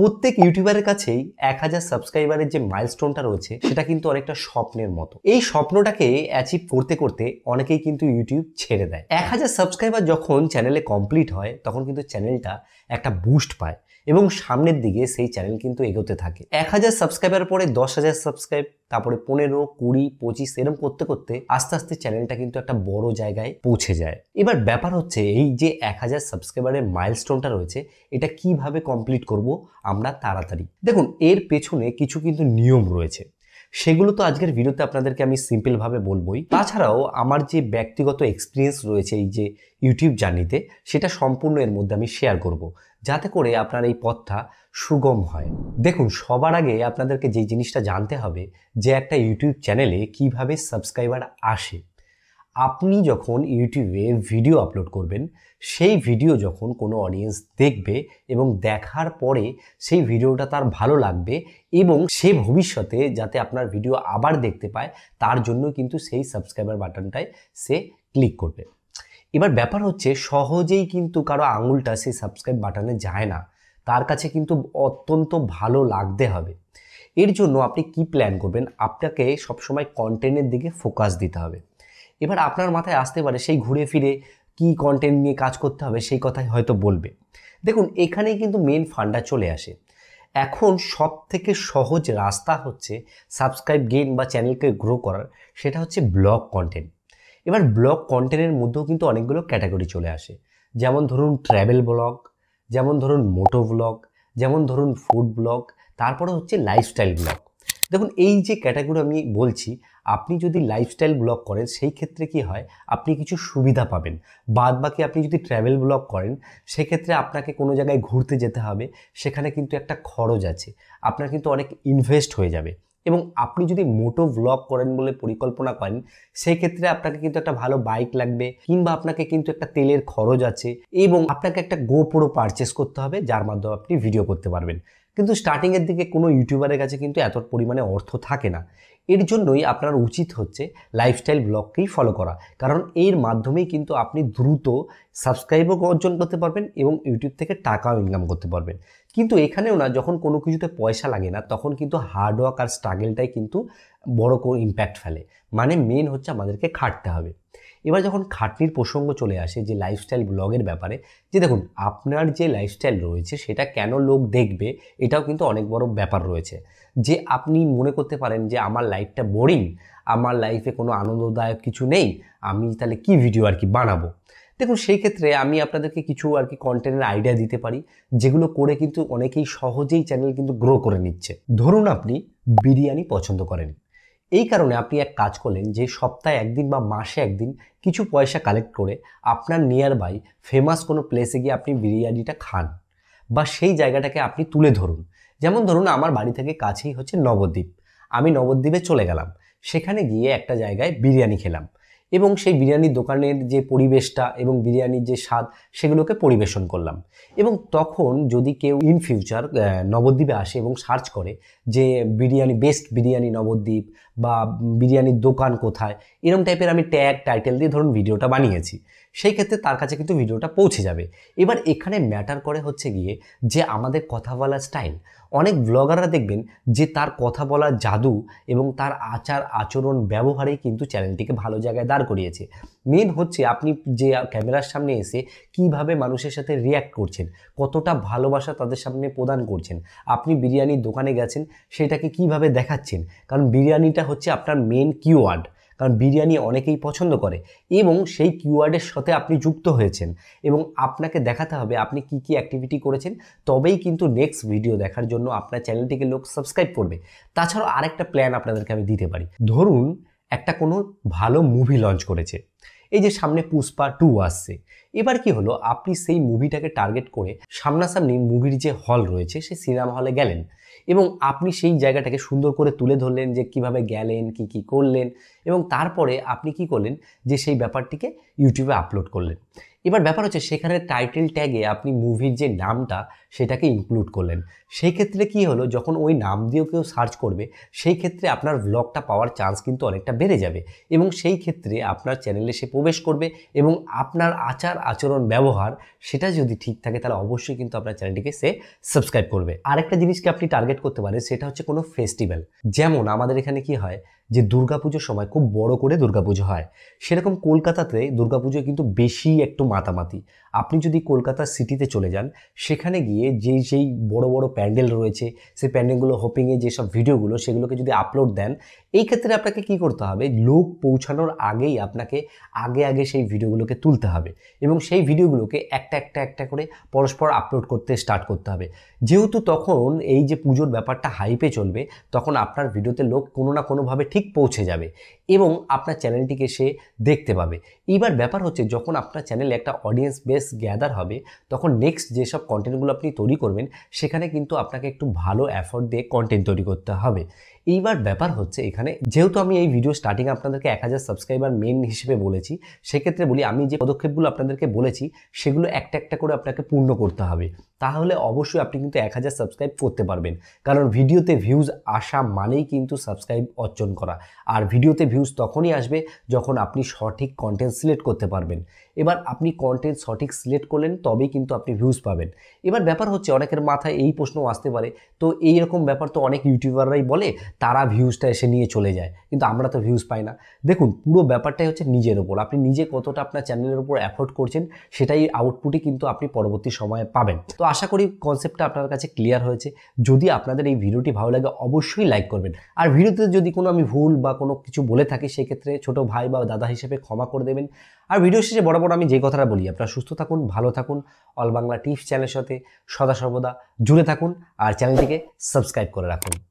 প্রত্যেক ইউটিউবারের কাছেই এক হাজার সাবস্ক্রাইবারের যে মাইলস্টোনটা রয়েছে সেটা কিন্তু অনেকটা স্বপ্নের মতো এই স্বপ্নটাকে অ্যাচিভ করতে করতে অনেকেই কিন্তু ইউটিউব ছেড়ে দেয় এক হাজার সাবস্ক্রাইবার যখন চ্যানেলে কমপ্লিট হয় তখন কিন্তু চ্যানেলটা একটা বুস্ট পায় এবং সামনের দিকে সেই চ্যানেল কিন্তু এগোতে থাকে এক হাজার সাবস্ক্রাইবার পরে দশ হাজার সাবস্ক্রাইব তারপরে পনেরো কুড়ি পঁচিশ এরম করতে করতে আস্তে আস্তে চ্যানেলটা কিন্তু একটা বড় জায়গায় পৌঁছে যায় এবার ব্যাপার হচ্ছে এই যে এক হাজার সাবস্ক্রাইবারের মাইলস্টোনটা রয়েছে এটা কিভাবে কমপ্লিট করব আমরা তাড়াতাড়ি দেখুন এর পেছনে কিছু কিন্তু নিয়ম রয়েছে সেগুলো তো আজকের ভিডিওতে আপনাদেরকে আমি সিম্পলভাবে বলবোই তাছাড়াও আমার যে ব্যক্তিগত এক্সপিরিয়েন্স রয়েছে এই যে ইউটিউব জার্নিতে সেটা সম্পূর্ণ এর মধ্যে আমি শেয়ার করব। যাতে করে আপনার এই পথটা সুগম হয় দেখুন সবার আগে আপনাদেরকে যে জিনিসটা জানতে হবে যে একটা ইউটিউব চ্যানেলে কিভাবে সাবস্ক্রাইবার আসে আপনি যখন ইউটিউবে ভিডিও আপলোড করবেন সেই ভিডিও যখন কোনো অডিয়েন্স দেখবে এবং দেখার পরে সেই ভিডিওটা তার ভালো লাগবে এবং সে ভবিষ্যতে যাতে আপনার ভিডিও আবার দেখতে পায় তার জন্য কিন্তু সেই সাবস্ক্রাইবার বাটনটায় সে ক্লিক করবে এবার ব্যাপার হচ্ছে সহজেই কিন্তু কারো আঙুলটা সেই সাবস্ক্রাইব বাটনে যায় না তার কাছে কিন্তু অত্যন্ত ভালো লাগতে হবে এর জন্য আপনি কি প্ল্যান করবেন আপনাকে সবসময় কন্টেন্টের দিকে ফোকাস দিতে হবে এবার আপনার মাথায় আসতে পারে সেই ঘুরে ফিরে কি কন্টেন্ট নিয়ে কাজ করতে হবে সেই কথাই হয়তো বলবে দেখুন এখানেই কিন্তু মেন ফান্ডা চলে আসে এখন সব থেকে সহজ রাস্তা হচ্ছে সাবস্ক্রাইব গেইন বা চ্যানেলকে গ্রো করার সেটা হচ্ছে ব্লগ কন্টেন্ট এবার ব্লগ কন্টেন্টের মধ্যেও কিন্তু অনেকগুলো ক্যাটাগরি চলে আসে যেমন ধরুন ট্র্যাভেল ব্লগ যেমন ধরুন মোটো ব্লগ যেমন ধরুন ফুড ব্লগ তারপরে হচ্ছে লাইফস্টাইল ব্লগ দেখুন এই যে ক্যাটাগরি আমি বলছি আপনি যদি লাইফস্টাইল ব্লগ করেন সেই ক্ষেত্রে কি হয় আপনি কিছু সুবিধা পাবেন বাদ বাকি আপনি যদি ট্র্যাভেল ব্লগ করেন সেক্ষেত্রে আপনাকে কোনো জায়গায় ঘুরতে যেতে হবে সেখানে কিন্তু একটা খরচ আছে আপনার কিন্তু অনেক ইনভেস্ট হয়ে যাবে এবং আপনি যদি মোটো ব্লগ করেন বলে পরিকল্পনা করেন সেই ক্ষেত্রে আপনাকে কিন্তু একটা ভালো বাইক লাগবে কিংবা আপনাকে কিন্তু একটা তেলের খরচ আছে এবং আপনাকে একটা গোপুরও পারচেস করতে হবে যার মাধ্যমে আপনি ভিডিও করতে পারবেন কিন্তু স্টার্টিংয়ের দিকে কোনো ইউটিউবারের কাছে কিন্তু এত পরিমাণে অর্থ থাকে না এর জন্যই আপনার উচিত হচ্ছে লাইফস্টাইল ব্লগকেই ফলো করা কারণ এর মাধ্যমেই কিন্তু আপনি দ্রুত সাবস্ক্রাইবও অর্জন করতে পারবেন এবং ইউটিউব থেকে টাকাও ইনকাম করতে পারবেন কিন্তু এখানেও না যখন কোনো কিছুতে পয়সা লাগে না তখন কিন্তু হার্ডওয়ার্ক আর স্ট্রাগেলটাই কিন্তু বড় কোনো ইম্প্যাক্ট ফেলে মানে মেন হচ্ছে আমাদেরকে খাটতে হবে এবার যখন খাটনির প্রসঙ্গ চলে আসে যে লাইফস্টাইল ব্লগের ব্যাপারে যে দেখুন আপনার যে লাইফস্টাইল রয়েছে সেটা কেন লোক দেখবে এটাও কিন্তু অনেক বড় ব্যাপার রয়েছে যে আপনি মনে করতে পারেন যে আমার লাইফটা বোরিং আমার লাইফে কোনো আনন্দদায়ক কিছু নেই আমি তাহলে কি ভিডিও আর কি বানাবো দেখুন সেই ক্ষেত্রে আমি আপনাদেরকে কিছু আর কি কন্টেন্টের আইডিয়া দিতে পারি যেগুলো করে কিন্তু অনেকেই সহজেই চ্যানেল কিন্তু গ্রো করে নিচ্ছে ধরুন আপনি বিরিয়ানি পছন্দ করেন এই কারণে আপনি এক কাজ করলেন যে সপ্তাহে একদিন বা মাসে একদিন কিছু পয়সা কালেক্ট করে আপনার নিয়ার বাই ফেমাস কোনো প্লেসে গিয়ে আপনি বিরিয়ানিটা খান বা সেই জায়গাটাকে আপনি তুলে ধরুন যেমন ধরুন আমার বাড়ি থেকে কাছেই হচ্ছে নবদ্বীপ আমি নবদ্বীপে চলে গেলাম সেখানে গিয়ে একটা জায়গায় বিরিয়ানি খেলাম এবং সেই বিরিয়ানির দোকানের যে পরিবেশটা এবং বিরিয়ানির যে স্বাদ সেগুলোকে পরিবেশন করলাম এবং তখন যদি কেউ ইন ফিউচার নবদ্বীপে আসে এবং সার্চ করে যে বিরিয়ানি বেস্ট বিরিয়ানি নবদ্বীপ বা বিরিয়ানির দোকান কোথায় এরম টাইপের আমি ট্যাগ টাইটেল দিয়ে ধরুন ভিডিওটা বানিয়েছি সেই ক্ষেত্রে তার কাছে কিন্তু ভিডিওটা পৌঁছে যাবে এবার এখানে ম্যাটার করে হচ্ছে গিয়ে যে আমাদের কথা বলার স্টাইল অনেক ব্লগাররা দেখবেন যে তার কথা বলার জাদু এবং তার আচার আচরণ ব্যবহারেই কিন্তু চ্যানেলটিকে ভালো জায়গায় দাঁড় করিয়েছে মেন হচ্ছে আপনি যে ক্যামেরার সামনে এসে কিভাবে মানুষের সাথে রিয়্যাক্ট করছেন কতটা ভালোবাসা তাদের সামনে প্রদান করছেন আপনি বিরিয়ানির দোকানে গেছেন সেটাকে কিভাবে দেখাচ্ছেন কারণ বিরিয়ানিটা হচ্ছে আপনার মেন কিওয়ার্ড কারণ বিরিয়ানি অনেকেই পছন্দ করে এবং সেই কিওয়ার্ডের সাথে আপনি যুক্ত হয়েছেন এবং আপনাকে দেখাতে হবে আপনি কি কি অ্যাক্টিভিটি করেছেন তবেই কিন্তু নেক্সট ভিডিও দেখার জন্য আপনার চ্যানেলটিকে লোক সাবস্ক্রাইব করবে তাছাড়াও আরেকটা প্ল্যান আপনাদেরকে আমি দিতে পারি ধরুন একটা কোনো ভালো মুভি লঞ্চ করেছে এই যে সামনে পুষ্পা টু আসছে এবার কি হলো আপনি সেই মুভিটাকে টার্গেট করে সামনাসামনি মুভির যে হল রয়েছে সেই সিনেমা হলে গেলেন এবং আপনি সেই জায়গাটাকে সুন্দর করে তুলে ধরলেন যে কিভাবে গেলেন কি কি করলেন এবং তারপরে আপনি কি করলেন যে সেই ব্যাপারটিকে ইউটিউবে আপলোড করলেন এবার ব্যাপার হচ্ছে সেখানে টাইটেল ট্যাগে আপনি মুভির যে নামটা সেটাকে ইনক্লুড করলেন সেই ক্ষেত্রে কি হলো যখন ওই নাম দিয়েও কেউ সার্চ করবে সেই ক্ষেত্রে আপনার ব্লগটা পাওয়ার চান্স কিন্তু অনেকটা বেড়ে যাবে এবং সেই ক্ষেত্রে আপনার চ্যানেলে সে প্রবেশ করবে এবং আপনার আচার আচরণ ব্যবহার সেটা যদি ঠিক থাকে তাহলে অবশ্যই কিন্তু আপনার চ্যানেলটিকে সে সাবস্ক্রাইব করবে আরেকটা জিনিসকে আপনি টার্গেট করতে পারেন সেটা হচ্ছে কোনো ফেস্টিভ্যাল যেমন আমাদের এখানে কি হয় যে দুর্গাপুজোর সময় খুব বড় করে দুর্গাপুজো হয় সেরকম কলকাতাতে দুর্গাপুজো কিন্তু বেশি একটু মাতামাতি আপনি যদি কলকাতা সিটিতে চলে যান সেখানে গিয়ে যেই যেই বড় বড় প্যান্ডেল রয়েছে সেই প্যান্ডেলগুলো হোপিংয়ে যেসব ভিডিওগুলো সেগুলোকে যদি আপলোড দেন এই ক্ষেত্রে আপনাকে কি করতে হবে লোক পৌঁছানোর আগেই আপনাকে আগে আগে সেই ভিডিওগুলোকে তুলতে হবে এবং সেই ভিডিওগুলোকে একটা একটা একটা করে পরস্পর আপলোড করতে স্টার্ট করতে হবে যেহেতু তখন এই যে পুজোর ব্যাপারটা হাইপে চলবে তখন আপনার ভিডিওতে লোক কোনো না কোনোভাবে ঠিক ঠিক পৌঁছে যাবে এবং আপনার চ্যানেলটিকে সে দেখতে পাবে এইবার ব্যাপার হচ্ছে যখন আপনার চ্যানেলে একটা অডিয়েন্স বেস গ্যাদার হবে তখন নেক্সট যেসব কন্টেন্টগুলো আপনি তৈরি করবেন সেখানে কিন্তু আপনাকে একটু ভালো অ্যাফোর্ড দিয়ে কন্টেন্ট তৈরি করতে হবে এইবার ব্যাপার হচ্ছে এখানে যেহেতু আমি এই ভিডিও স্টার্টিং আপনাদেরকে এক হাজার সাবস্ক্রাইবার মেন হিসেবে বলেছি সেক্ষেত্রে বলি আমি যে পদক্ষেপগুলো আপনাদেরকে বলেছি সেগুলো একটা একটা করে আপনাকে পূর্ণ করতে হবে তাহলে অবশ্যই আপনি কিন্তু এক হাজার সাবস্ক্রাইব করতে পারবেন কারণ ভিডিওতে ভিউজ আসা মানেই কিন্তু সাবস্ক্রাইব অর্জন করা আর ভিডিওতে ভিউজ তখনই আসবে যখন আপনি সঠিক কন্টেন্ট সিলেক্ট করতে পারবেন এবার আপনি কন্টেন্ট সঠিক সিলেক্ট করলেন তবেই কিন্তু আপনি ভিউজ পাবেন এবার ব্যাপার হচ্ছে অনেকের মাথায় এই প্রশ্ন আসতে পারে তো এই রকম ব্যাপার তো অনেক ইউটিউবাররাই বলে তারা ভিউজটা এসে নিয়ে চলে যায় কিন্তু আমরা তো ভিউজ পাই না দেখুন পুরো ব্যাপারটাই হচ্ছে নিজের ওপর আপনি নিজে কতটা আপনার চ্যানেলের ওপর অ্যাফোর্ড করছেন সেটাই আউটপুটই কিন্তু আপনি পরবর্তী সময়ে পাবেন তো আশা করি কনসেপ্টটা আপনার কাছে ক্লিয়ার হয়েছে যদি আপনাদের এই ভিডিওটি ভালো লাগে অবশ্যই লাইক করবেন আর ভিডিওতে যদি কোনো আমি ভুল বা কোনো কিছু বলে থাকি সেক্ষেত্রে ছোট ভাই বা দাদা হিসেবে ক্ষমা করে দেবেন আর ভিডিও শেষে বড় বরাবর আমি যে কথাটা বলি আপনারা সুস্থ থাকুন ভালো থাকুন অল বাংলা টিপস চ্যানেলের সাথে সদা সর্বদা জুড়ে থাকুন আর চ্যানেলটিকে সাবস্ক্রাইব করে রাখুন